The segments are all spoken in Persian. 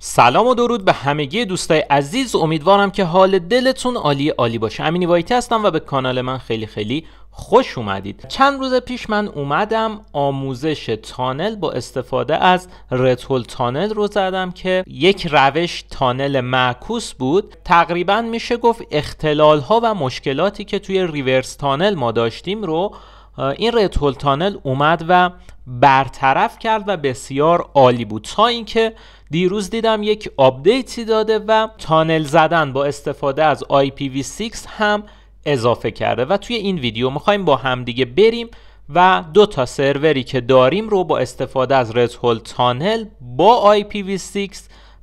سلام و درود به همگی دوستای عزیز امیدوارم که حال دلتون عالی عالی باشه امینی وایتی هستم و به کانال من خیلی خیلی خوش اومدید چند روز پیش من اومدم آموزش تانل با استفاده از رتول تانل رو زدم که یک روش تانل معکوس بود تقریبا میشه گفت اختلال ها و مشکلاتی که توی ریورس تانل ما داشتیم رو این رد تانل اومد و برطرف کرد و بسیار عالی بود تا اینکه دیروز دیدم یک آپدیتی داده و تانل زدن با استفاده از IPv6 هم اضافه کرده و توی این ویدیو میخوایم با همدیگه بریم و دو تا سروری که داریم رو با استفاده از رد تانل با IPv6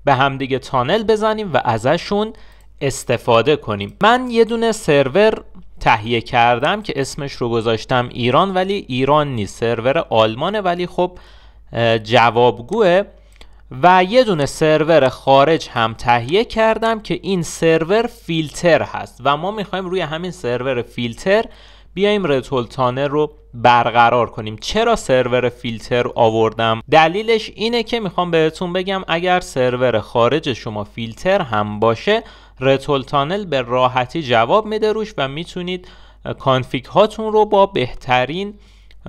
به همدیگه تانل بزنیم و ازشون استفاده کنیم من یه دونه سرور تهیه کردم که اسمش رو گذاشتم ایران ولی ایران نیست سرور آلمانه ولی خب جوابگوه و یه دونه سرور خارج هم تهیه کردم که این سرور فیلتر هست و ما میخوایم روی همین سرور فیلتر بیایم رتولتانه رو برقرار کنیم چرا سرور فیلتر آوردم دلیلش اینه که میخوام بهتون بگم اگر سرور خارج شما فیلتر هم باشه رتول تانل به راحتی جواب میده روش و میتونید کانفیگ هاتون رو با بهترین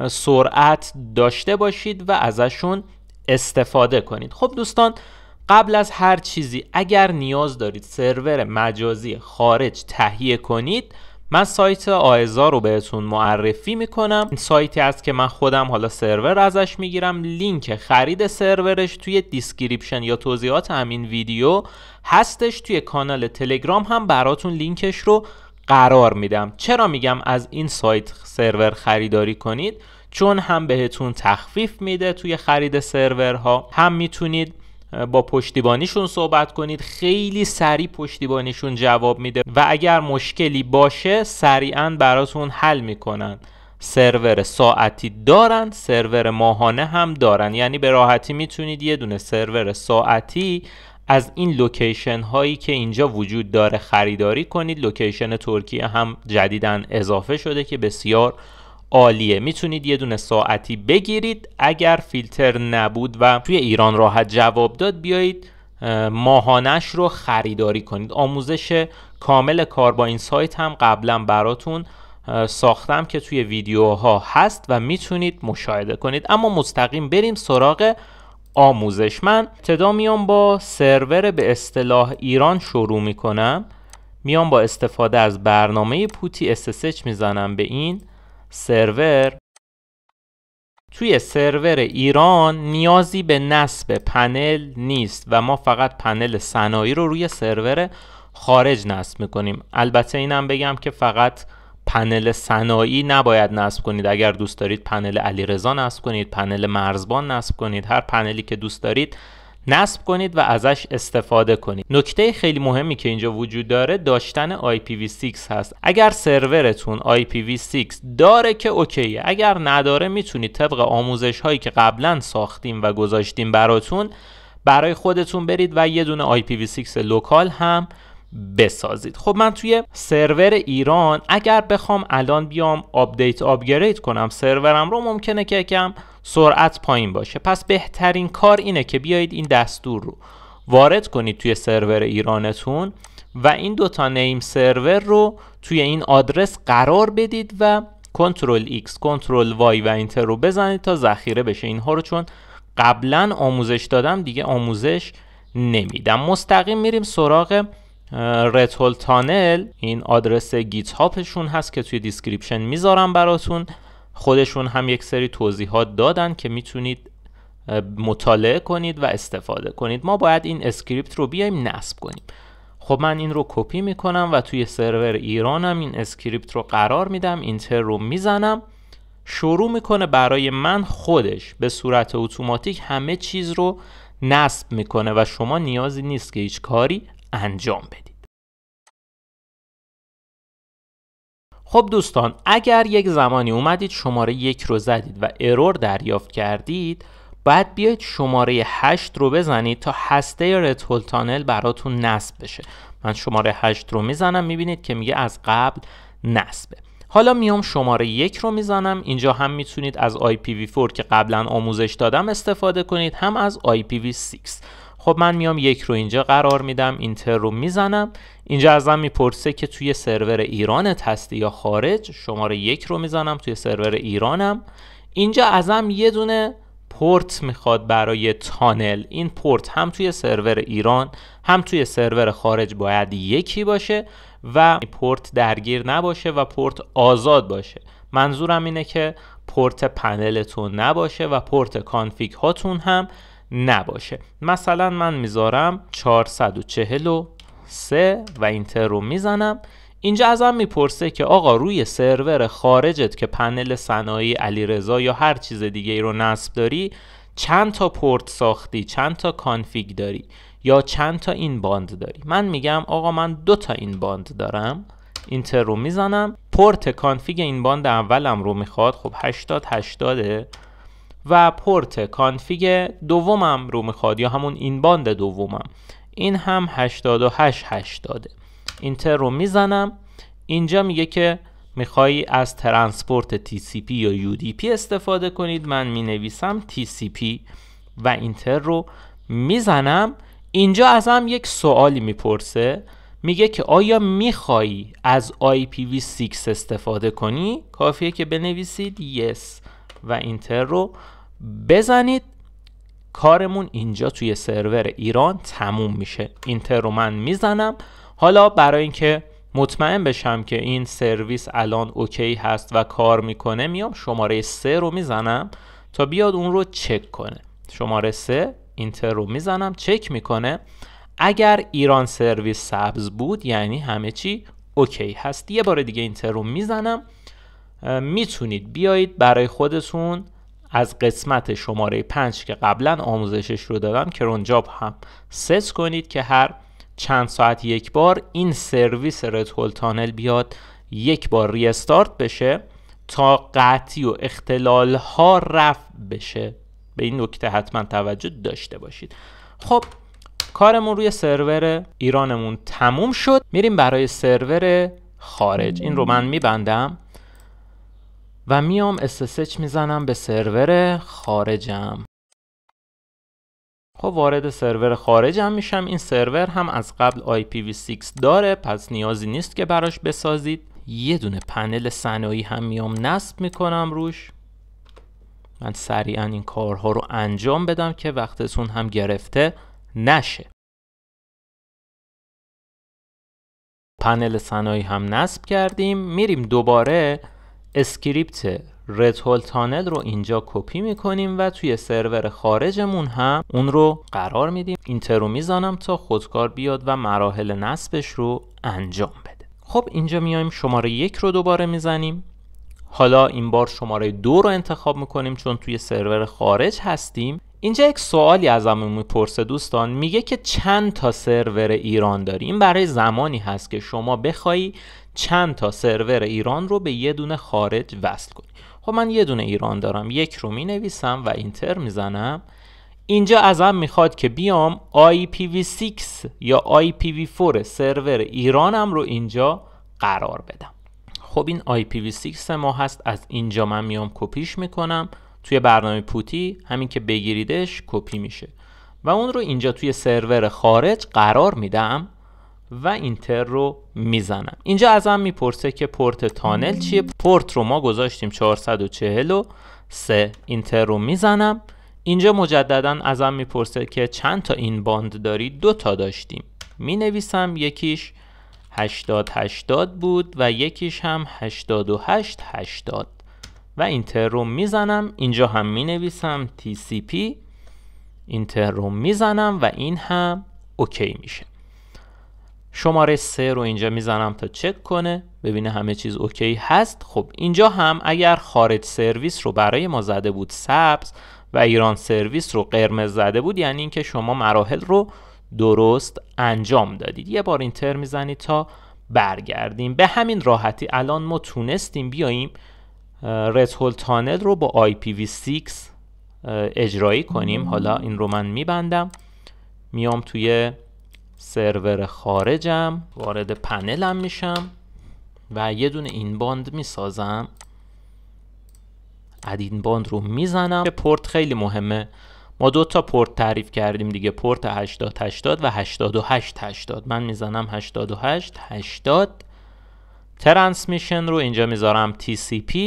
سرعت داشته باشید و ازشون استفاده کنید خب دوستان قبل از هر چیزی اگر نیاز دارید سرور مجازی خارج تهیه کنید من سایت آیزا رو بهتون معرفی میکنم این سایتی است که من خودم حالا سرور ازش میگیرم لینک خرید سرورش توی دیسکریپشن یا توضیحات همین ویدیو هستش توی کانال تلگرام هم براتون لینکش رو قرار میدم چرا میگم از این سایت سرور خریداری کنید چون هم بهتون تخفیف میده توی خرید سرورها هم میتونید با پشتیبانیشون صحبت کنید خیلی سریع پشتیبانیشون جواب میده و اگر مشکلی باشه سریعا براتون حل میکنن سرور ساعتی دارن سرور ماهانه هم دارن یعنی به راحتی میتونید یه دونه سرور ساعتی از این لوکیشن هایی که اینجا وجود داره خریداری کنید لوکیشن ترکیه هم جدیدن اضافه شده که بسیار عالیه میتونید یه دونه ساعتی بگیرید اگر فیلتر نبود و توی ایران راحت جواب داد بیایید ماهانش رو خریداری کنید آموزش کامل کار با این سایت هم قبلا براتون ساختم که توی ویدیوها هست و میتونید مشاهده کنید اما مستقیم بریم سراغ آموزش من ابتدا میام با سرور به اصطلاح ایران شروع میکنم میام با استفاده از برنامه پوتی SSH میزنم به این سرور توی سرور ایران نیازی به نصب پنل نیست و ما فقط پنل صنایع رو روی سرور خارج نصب میکنیم البته اینم بگم که فقط پنل صنایعی نباید نصب کنید اگر دوست دارید پنل علیرضا نصب کنید پنل مرزبان نصب کنید هر پنلی که دوست دارید نصب کنید و ازش استفاده کنید نکته خیلی مهمی که اینجا وجود داره داشتن IPv6 هست اگر سرورتون IPv6 داره که اوکیه اگر نداره میتونید طبق آموزش هایی که قبلا ساختیم و گذاشتیم براتون برای خودتون برید و یه دونه IPv6 لوکال هم بسازید خب من توی سرور ایران اگر بخوام الان بیام آپدیت آپگرید کنم سرورم رو ممکنه که کم سرعت پایین باشه پس بهترین کار اینه که بیایید این دستور رو وارد کنید توی سرور ایرانتون و این دوتا نیم سرور رو توی این آدرس قرار بدید و کنترل X کنترل Y و اینتر رو بزنید تا ذخیره بشه اینها رو چون قبلا آموزش دادم دیگه آموزش نمیدم مستقیم میریم سراغ رتول تانل این آدرس گیت هاپشون هست که توی دیسکریپشن میذارم براتون خودشون هم یک سری توضیحات دادن که میتونید مطالعه کنید و استفاده کنید ما باید این اسکریپت رو بیایم نصب کنیم خب من این رو کپی میکنم و توی سرور ایرانم این اسکریپت رو قرار میدم اینتر رو میزنم شروع میکنه برای من خودش به صورت اتوماتیک همه چیز رو نصب میکنه و شما نیازی نیست که هیچ کاری انجام بدید خب دوستان اگر یک زمانی اومدید شماره یک رو زدید و ارور دریافت کردید بعد بیاید شماره 8 رو بزنید تا هسته هول تانل براتون نصب بشه من شماره 8 رو میزنم میبینید که میگه از قبل نصبه حالا میام شماره یک رو میزنم اینجا هم میتونید از IPv4 که قبلا آموزش دادم استفاده کنید هم از IPv6 خب من میام یک رو اینجا قرار میدم اینتر رو میزنم اینجا ازم میپرسه که توی سرور ایرانت هستی یا خارج شماره یک رو میزنم توی سرور ایرانم اینجا ازم یه دونه پورت میخواد برای تانل این پورت هم توی سرور ایران هم توی سرور خارج باید یکی باشه و پورت درگیر نباشه و پورت آزاد باشه منظورم اینه که پورت پنلتون نباشه و پورت کانفیگ هاتون هم نباشه مثلا من میذارم 443 و اینتر رو میزنم اینجا ازم میپرسه که آقا روی سرور خارجت که پنل صنایع علیرضا یا هر چیز دیگه ای رو نصب داری چند تا پورت ساختی چند تا کانفیگ داری یا چند تا این باند داری من میگم آقا من دو تا این باند دارم اینتر رو میزنم پورت کانفیگ این باند اولم رو میخواد خب 80 80 و پورت کانفیگ دومم رو میخواد یا همون این باند دومم این هم 8880 داده. اینتر رو میزنم اینجا میگه که میخوایی از ترانسپورت TCP یا UDP استفاده کنید من مینویسم TCP و اینتر رو میزنم اینجا از هم یک سوالی میپرسه میگه که آیا میخوایی از IPv6 استفاده کنی؟ کافیه که بنویسید yes و اینتر رو بزنید کارمون اینجا توی سرور ایران تموم میشه اینتر رو من میزنم حالا برای اینکه مطمئن بشم که این سرویس الان اوکی هست و کار میکنه میام شماره 3 رو میزنم تا بیاد اون رو چک کنه شماره 3 اینتر رو میزنم چک میکنه اگر ایران سرویس سبز بود یعنی همه چی اوکی هست یه بار دیگه اینتر رو میزنم میتونید بیایید برای خودتون از قسمت شماره 5 که قبلا آموزشش رو دادم کرونجاب هم سس کنید که هر چند ساعت یک بار این سرویس ردهول تانل بیاد یک بار ریستارت بشه تا قطعی و اختلال ها رفت بشه به این نکته حتما توجه داشته باشید خب کارمون روی سرور ایرانمون تموم شد میریم برای سرور خارج این رو من میبندم و میام SSH میزنم به سرور خارجم خب وارد سرور خارجم میشم این سرور هم از قبل IPv6 داره پس نیازی نیست که براش بسازید یه دونه پنل صنایعی هم میام نصب میکنم روش من سریعا این کارها رو انجام بدم که وقتتون هم گرفته نشه پنل صنایعی هم نصب کردیم میریم دوباره اسکریپت رد هول تانل رو اینجا کپی میکنیم و توی سرور خارجمون هم اون رو قرار میدیم اینتر رو میزنم تا خودکار بیاد و مراحل نصبش رو انجام بده خب اینجا میایم شماره یک رو دوباره میزنیم حالا این بار شماره دو رو انتخاب میکنیم چون توی سرور خارج هستیم اینجا یک سوالی ازمون میپرسه دوستان میگه که چند تا سرور ایران داریم برای زمانی هست که شما بخوای چند تا سرور ایران رو به یه دونه خارج وصل کنی خب من یه دونه ایران دارم یک رو می نویسم و اینتر میزنم اینجا ازم میخواد که بیام IPv6 یا IPv4 سرور ایرانم رو اینجا قرار بدم خب این IPv6 ما هست از اینجا من میام کپیش میکنم توی برنامه پوتی همین که بگیریدش کپی میشه و اون رو اینجا توی سرور خارج قرار میدم و اینتر رو میزنم اینجا ازم میپرسه که پورت تانل چیه پورت رو ما گذاشتیم 443 اینتر رو میزنم اینجا مجددا ازم میپرسه که چند تا این باند داری دو تا داشتیم می یکیش 80 80 بود و یکیش هم 88 80 و اینتر رو میزنم اینجا هم مینویسم TCP اینتر رو میزنم و این هم اوکی میشه شماره 3 رو اینجا میزنم تا چک کنه ببینه همه چیز اوکی هست خب اینجا هم اگر خارج سرویس رو برای ما زده بود سبز و ایران سرویس رو قرمز زده بود یعنی اینکه شما مراحل رو درست انجام دادید یه بار اینتر میزنید تا برگردیم به همین راحتی الان ما تونستیم بیاییم هول تانل رو با IPv6 اجرایی کنیم حالا این رو من میبندم میام توی سرور خارجم وارد پنلم میشم و یه دونه این باند میسازم این باند رو میزنم پورت خیلی مهمه ما دو تا پورت تعریف کردیم دیگه پورت 80 80 و 88 80 من میزنم 88 80 ترانسمیشن رو اینجا میذارم TCP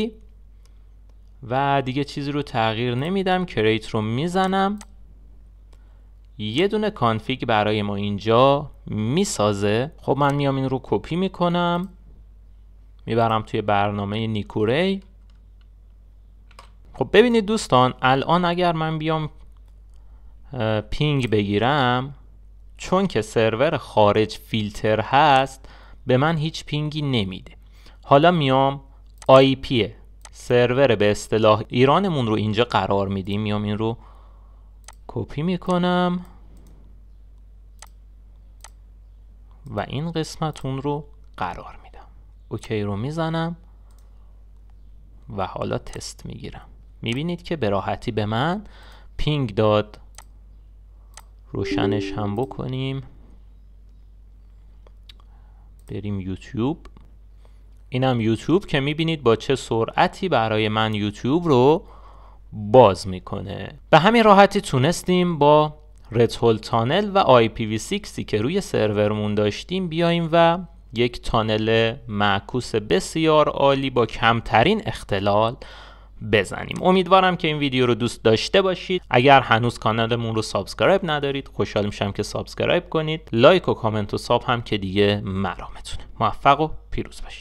و دیگه چیزی رو تغییر نمیدم کریت رو میزنم یه دونه کانفیگ برای ما اینجا میسازه خب من میام این رو کپی میکنم میبرم توی برنامه نیکوری خب ببینید دوستان الان اگر من بیام پینگ بگیرم چون که سرور خارج فیلتر هست به من هیچ پینگی نمیده حالا میام آی پی سرور به اصطلاح ایرانمون رو اینجا قرار میدیم میام این رو کپی میکنم و این قسمت اون رو قرار میدم اوکی رو میزنم و حالا تست میگیرم میبینید که به راحتی به من پینگ داد روشنش هم بکنیم بریم یوتیوب اینم یوتیوب که میبینید با چه سرعتی برای من یوتیوب رو باز میکنه به همین راحتی تونستیم با هول تانل و وی 6 که روی سرورمون داشتیم بیایم و یک تانل معکوس بسیار عالی با کمترین اختلال بزنیم امیدوارم که این ویدیو رو دوست داشته باشید اگر هنوز کانالمون رو سابسکرایب ندارید خوشحال میشم که سابسکرایب کنید لایک و کامنت و ساب هم که دیگه مرامتونه موفق و پیروز باشید